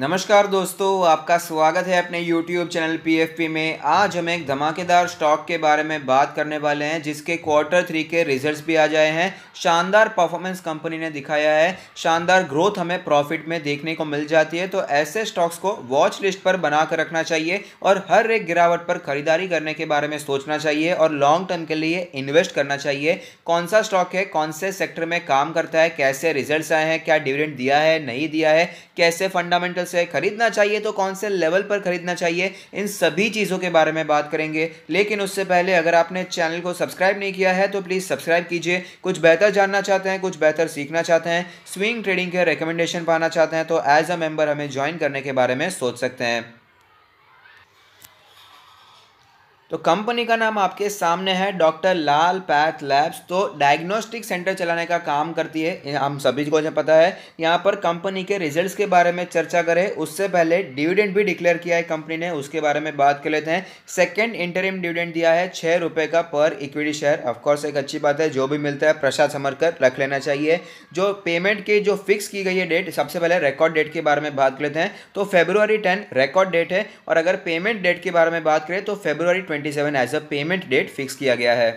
नमस्कार दोस्तों आपका स्वागत है अपने YouTube चैनल PFP में आज हम एक धमाकेदार स्टॉक के बारे में बात करने वाले हैं जिसके क्वार्टर थ्री के रिजल्ट्स भी आ जाए हैं शानदार परफॉर्मेंस कंपनी ने दिखाया है शानदार ग्रोथ हमें प्रॉफिट में देखने को मिल जाती है तो ऐसे स्टॉक्स को वॉच लिस्ट पर बना कर रखना चाहिए और हर एक गिरावट पर खरीदारी करने के बारे में सोचना चाहिए और लॉन्ग टर्म के लिए इन्वेस्ट करना चाहिए कौन सा स्टॉक है कौन से सेक्टर में काम करता है कैसे रिजल्ट आए हैं क्या डिविडेंड दिया है नहीं दिया है कैसे फंडामेंटल से खरीदना चाहिए तो कौन से लेवल पर खरीदना चाहिए इन सभी चीज़ों के बारे में बात करेंगे लेकिन उससे पहले अगर आपने चैनल को सब्सक्राइब नहीं किया है तो प्लीज़ सब्सक्राइब कीजिए कुछ बेहतर जानना चाहते हैं कुछ बेहतर सीखना चाहते हैं स्विंग ट्रेडिंग के रिकमेंडेशन पाना चाहते हैं तो एज अ मेम्बर हमें ज्वाइन करने के बारे में सोच सकते हैं तो कंपनी का नाम आपके सामने है डॉक्टर लाल पैथ लैब्स तो डायग्नोस्टिक सेंटर चलाने का काम करती है हम सभी को पता है यहाँ पर कंपनी के रिजल्ट्स के बारे में चर्चा करें उससे पहले डिविडेंड भी डिक्लेयर किया है कंपनी ने उसके बारे में बात कर लेते हैं सेकेंड इंटरिम डिविडेंड दिया है छः रुपये का पर इक्विटी शेयर ऑफकोर्स एक अच्छी बात है जो भी मिलता है प्रसाद समर कर रख लेना चाहिए जो पेमेंट की जो फिक्स की गई है डेट सबसे पहले रिकॉर्ड डेट के बारे में बात कर लेते हैं तो फेब्रुवरी टेन रिकॉर्ड डेट है और अगर पेमेंट डेट के बारे में बात करें तो February seven as a payment date fix किया गया है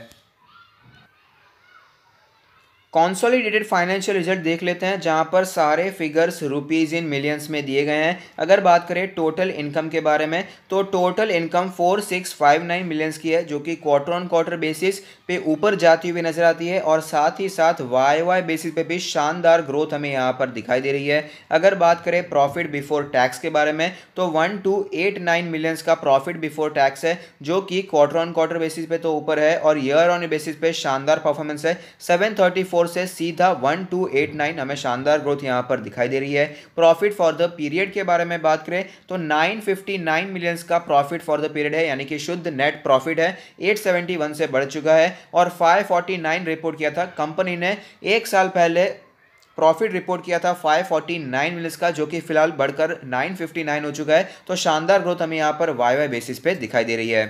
कॉन्सोलिडेटेड फाइनेंशियल रिजल्ट देख लेते हैं जहाँ पर सारे फिगर्स रुपीज़ इन मिलियंस में दिए गए हैं अगर बात करें टोटल इनकम के बारे में तो total income four six five nine millions की है जो कि क्वार्टर ऑन क्वार्टर बेसिस पे ऊपर जाती हुई नजर आती है और साथ ही साथ वाई वाई बेसिस पे भी शानदार ग्रोथ हमें यहाँ पर दिखाई दे रही है अगर बात करें प्रॉफिट बिफोर टैक्स के बारे में तो one two eight nine millions का प्रॉफिट बिफोर टैक्स है जो कि क्वार्टर ऑन क्वार्टर बेसिस पे तो ऊपर है और ईयर ऑन बेसिस पे शानदार परफॉर्मेंस है सेवन थर्टी फोर फोर से सीधा वन टू एट नाइन हमें शानदार ग्रोथ यहाँ पर दिखाई दे रही है प्रॉफिट फॉर द पीरियड के बारे में बात करें तो नाइन फिफ्टी नाइन मिलियंस का प्रॉफिट फॉर द पीरियड है यानी कि शुद्ध नेट प्रॉफिट है एट सेवेंटी वन से बढ़ चुका है और फाइव फोर्टी नाइन रिपोर्ट किया था कंपनी ने एक साल पहले प्रॉफिट रिपोर्ट किया था 549 मिलियंस का जो कि फिलहाल बढ़कर 959 हो चुका है तो शानदार ग्रोथ हमें यहाँ पर वाई वाई बेसिस पे दिखाई दे रही है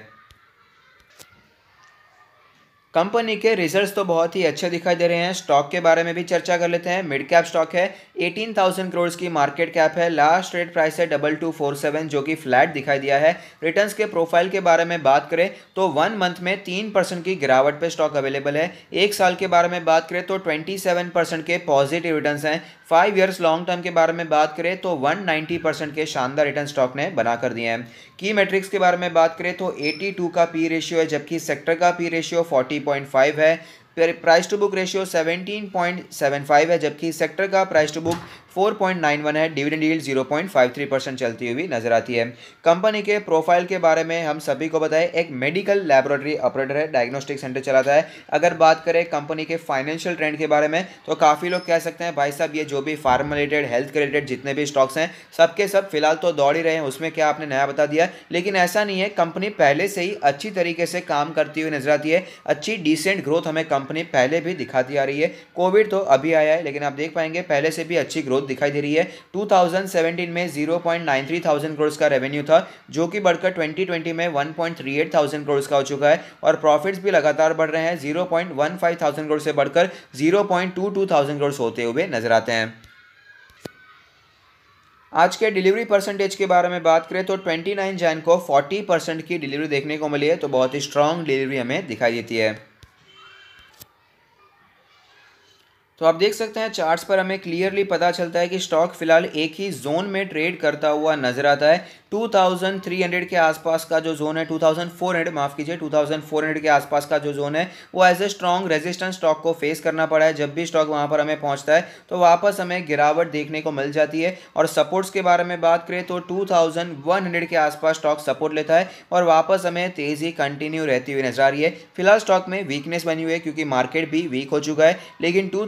कंपनी के रिजल्ट्स तो बहुत ही अच्छे दिखाई दे रहे हैं स्टॉक के बारे में भी चर्चा कर लेते हैं मिड कैप स्टॉक है 18,000 करोड़ की मार्केट कैप है लास्ट रेट प्राइस है डबल टू फोर सेवन जो कि फ्लैट दिखाई दिया है रिटर्न्स के प्रोफाइल के बारे में बात करें तो वन मंथ में तीन परसेंट की गिरावट पे स्टॉक अवेलेबल है एक साल के बारे में बात करें तो ट्वेंटी के पॉजिटिव रिटर्न हैं फाइव ईयर्स लॉन्ग टर्म के बारे में बात करें तो 190 परसेंट के शानदार रिटर्न स्टॉक ने बना कर दिए हैं की मैट्रिक्स के बारे में बात करें तो 82 का पी रेशियो है जबकि सेक्टर का पी रेशियो 40.5 है प्राइस टू बुक रेशियो 17.75 है जबकि सेक्टर का प्राइस टू बुक 4.91 है डिविडेंड यील्ड 0.53 परसेंट चलती हुई नजर आती है कंपनी के प्रोफाइल के बारे में हम सभी को बताएं एक मेडिकल लेबोरेटरी ऑपरेटर है डायग्नोस्टिक सेंटर चलाता है अगर बात करें कंपनी के फाइनेंशियल ट्रेंड के बारे में तो काफ़ी लोग कह सकते हैं भाई साहब ये जो भी फार्मा रिलेटेड हेल्थ रिलेटेड जितने भी स्टॉक्स हैं सबके सब फिलहाल तो दौड़ ही रहे हैं उसमें क्या आपने नया बता दिया लेकिन ऐसा नहीं है कंपनी पहले से ही अच्छी तरीके से काम करती हुई नजर आती है अच्छी डिसेंट ग्रोथ हमें कंपनी पहले भी दिखाती आ रही है कोविड तो अभी आया है लेकिन आप देख पाएंगे पहले से भी अच्छी ग्रोथ ग्रोथ दिखाई दे रही है 2017 में 0.93 थाउजेंड करोड़ का रेवेन्यू था जो कि बढ़कर 2020 में 1.38 थाउजेंड करोड़ का हो चुका है और प्रॉफिट्स भी लगातार बढ़ रहे हैं 0.15 थाउजेंड करोड़ से बढ़कर 0.22 थाउजेंड करोड़ होते हुए नजर आते हैं आज के डिलीवरी परसेंटेज के बारे में बात करें तो 29 जैन को 40 परसेंट की डिलीवरी देखने को मिली है तो बहुत ही स्ट्रांग डिलीवरी हमें दिखाई देती है तो आप देख सकते हैं चार्ट्स पर हमें क्लियरली पता चलता है कि स्टॉक फिलहाल एक ही जोन में ट्रेड करता हुआ नजर आता है 2300 के आसपास का जो जोन है 2400 माफ कीजिए 2400 के आसपास का जो जोन है वो as a strong resistance stock को फेस करना पड़ा है जब भी स्टॉक वहाँ पर हमें पहुँचता है तो वापस हमें गिरावट देखने को मिल जाती है और सपोर्ट्स के बारे में बात करें तो 2100 के आसपास स्टॉक सपोर्ट लेता है और वापस हमें तेज़ी कंटिन्यू रहती हुई नजर आ रही है फिलहाल स्टॉक में वीकनेस बनी हुई है क्योंकि मार्केट भी वीक हो चुका है लेकिन टू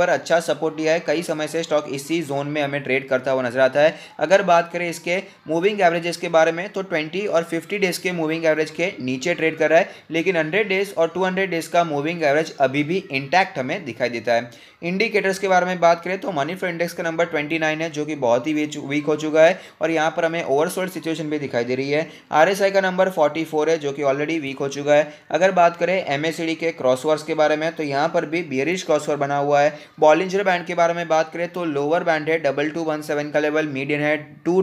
पर अच्छा सपोर्ट दिया है कई समय से स्टॉक इसी जोन में हमें ट्रेड करता हुआ नजर आता है अगर बात करें इसके मूविंग एवरेजेस के बारे में तो 20 और 50 डेज के मूविंग एवरेज के नीचे ट्रेड कर रहा है लेकिन 100 डेज और 200 डेज का मूविंग एवरेज अभी भी इंटैक्ट हमें दिखाई देता है इंडिकेटर्स के बारे में बात करें तो मनी फ्लो इंडेक्स का नंबर 29 है जो कि बहुत ही वीक हो चुका है और यहाँ पर हमें ओवरसोल्ड सिचुएशन भी दिखाई दे रही है आर का नंबर फोर्टी है जो कि ऑलरेडी वीक हो चुका है अगर बात करें एम के क्रॉसवर्स के बारे में तो यहाँ पर भी बियरिश क्रॉसवर बना हुआ है बॉलिंजर बैंड के बारे में बात करें तो लोअर बैंड है डबल का लेवल मीडियन है टू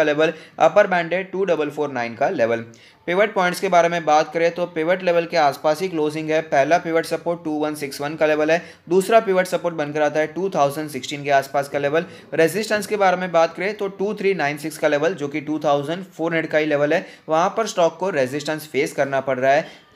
का लेवल अपर बैंड है टू डबल फोर नाइन का लेवल पेवट पॉइंट्स के बारे में बात करें तो पेवट लेवल के आसपास ही क्लोजिंग है पहला pivot support two one six one का लेवल है दूसरा पेवट सपोर्ट बनकर आता है टू थाउजेंड सिक्सटीन के आसपास का लेवल रेजिस्टेंस के बारे में बात करें तो टू थ्री नाइन सिक्स का लेवल जो कि टू थाउजेंड फोर हंड्रेड का ही लेवल है वहाँ पर स्टॉक को रेजिस्टेंस फेस करना पड़ रहा है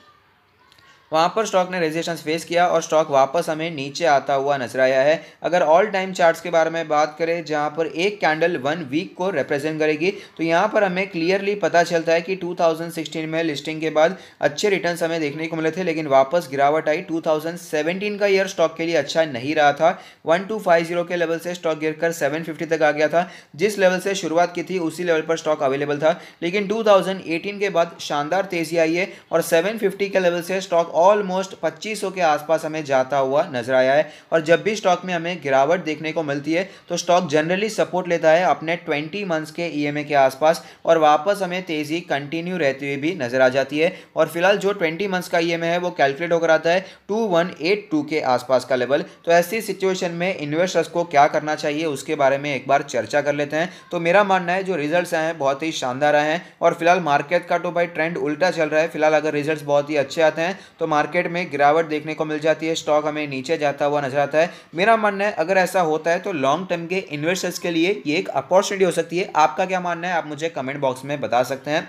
वहाँ पर स्टॉक ने रेजिस्टेंस फेस किया और स्टॉक वापस हमें नीचे आता हुआ नजर आया है अगर ऑल टाइम चार्ट्स के बारे में बात करें जहाँ पर एक कैंडल वन वीक को रिप्रेजेंट करेगी तो यहाँ पर हमें क्लियरली पता चलता है कि 2016 में लिस्टिंग के बाद अच्छे रिटर्न हमें देखने को मिले थे लेकिन वापस गिरावट आई टू का ईयर स्टॉक के लिए अच्छा नहीं रहा था वन के लेवल से स्टॉक गिर कर तक आ गया था जिस लेवल से शुरुआत की थी उसी लेवल पर स्टॉक अवेलेबल था लेकिन टू के बाद शानदार तेजी आई है और सेवन के लेवल से स्टॉक ऑलमोस्ट 2500 के आसपास हमें जाता हुआ नजर आया है और जब भी स्टॉक में हमें गिरावट देखने को मिलती है तो स्टॉक जनरली सपोर्ट लेता है अपने 20 मंथ्स के ई e के आसपास और वापस हमें तेज़ी कंटिन्यू रहती हुई भी नजर आ जाती है और फिलहाल जो 20 मंथ्स का ई e है वो कैलकुलेट होकर आता है टू के आसपास का लेवल तो ऐसी सिचुएशन में इन्वेस्टर्स को क्या करना चाहिए उसके बारे में एक बार चर्चा कर लेते हैं तो मेरा मानना है जो रिजल्ट आए हैं बहुत ही शानदार आए हैं और फिलहाल मार्केट का तो भाई ट्रेंड उल्टा चल रहा है फिलहाल अगर रिजल्ट बहुत ही अच्छे आते हैं तो मार्केट में गिरावट देखने को मिल जाती है स्टॉक हमें नीचे जाता हुआ नजर आता है मेरा मानना है अगर ऐसा होता है तो लॉन्ग टर्म के इन्वेस्टर्स के लिए ये एक अपॉर्चुनिटी हो सकती है आपका क्या मानना है आप मुझे कमेंट बॉक्स में बता सकते हैं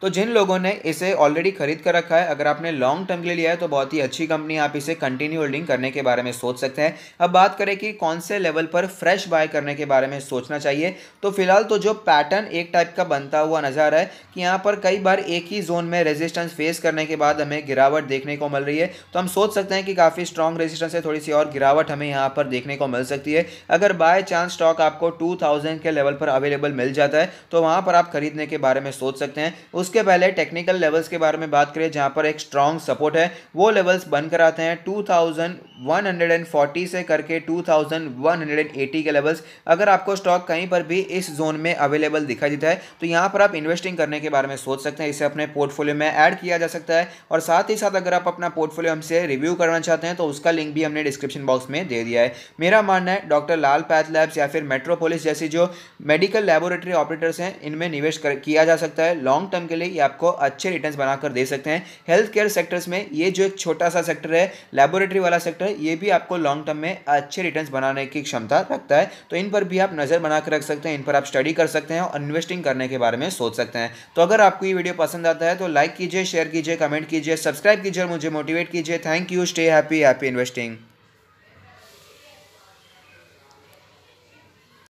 तो जिन लोगों ने इसे ऑलरेडी खरीद कर रखा है अगर आपने लॉन्ग टर्म के लिए लिया है तो बहुत ही अच्छी कंपनी आप इसे कंटिन्यू होल्डिंग करने के बारे में सोच सकते हैं अब बात करें कि कौन से लेवल पर फ्रेश बाय करने के बारे में सोचना चाहिए तो फिलहाल तो जो पैटर्न एक टाइप का बनता हुआ नजर आ रहा है कि यहाँ पर कई बार एक ही जोन में रेजिस्टेंस फेस करने के बाद हमें गिरावट देखने को मिल रही है तो हम सोच सकते हैं कि काफ़ी स्ट्रॉन्ग रेजिस्टेंस है थोड़ी सी और गिरावट हमें यहाँ पर देखने को मिल सकती है अगर बाय चांस स्टॉक आपको टू के लेवल पर अवेलेबल मिल जाता है तो वहाँ पर आप खरीदने के बारे में सोच सकते हैं उस उसके पहले टेक्निकल लेवल्स के बारे में बात करें जहाँ पर एक स्ट्रॉन्ग सपोर्ट है वो लेवल्स बनकर आते हैं 2140 से करके 2180 के लेवल्स अगर आपको स्टॉक कहीं पर भी इस जोन में अवेलेबल दिखाई देता है तो यहाँ पर आप इन्वेस्टिंग करने के बारे में सोच सकते हैं इसे अपने पोर्टफोलियो में ऐड किया जा सकता है और साथ ही साथ अगर आप अपना पोर्टफोलियो हमसे रिव्यू करना चाहते हैं तो उसका लिंक भी हमने डिस्क्रिप्शन बॉक्स में दे दिया है मेरा मानना है डॉक्टर लाल पैथ लैब्स या फिर मेट्रोपोलिस जैसी जो मेडिकल लेबोरेटरी ऑपरेटर्स हैं इनमें निवेश किया जा सकता है लॉन्ग टर्म के के लिए ये आपको अच्छे रिटर्न बनाकर दे सकते हैं हेल्थ केयर सेक्टर्स में ये जो एक छोटा सा सेक्टर है लेबोरेटरी वाला सेक्टर है ये भी आपको लॉन्ग टर्म में अच्छे रिटर्न बनाने की क्षमता रखता है तो इन पर भी आप नज़र बनाकर रख सकते हैं इन पर आप स्टडी कर सकते हैं और इन्वेस्टिंग करने के बारे में सोच सकते हैं तो अगर आपको ये वीडियो पसंद आता है तो लाइक कीजिए शेयर कीजिए कमेंट कीजिए सब्सक्राइब कीजिए और मुझे मोटिवेट कीजिए thank you stay happy happy investing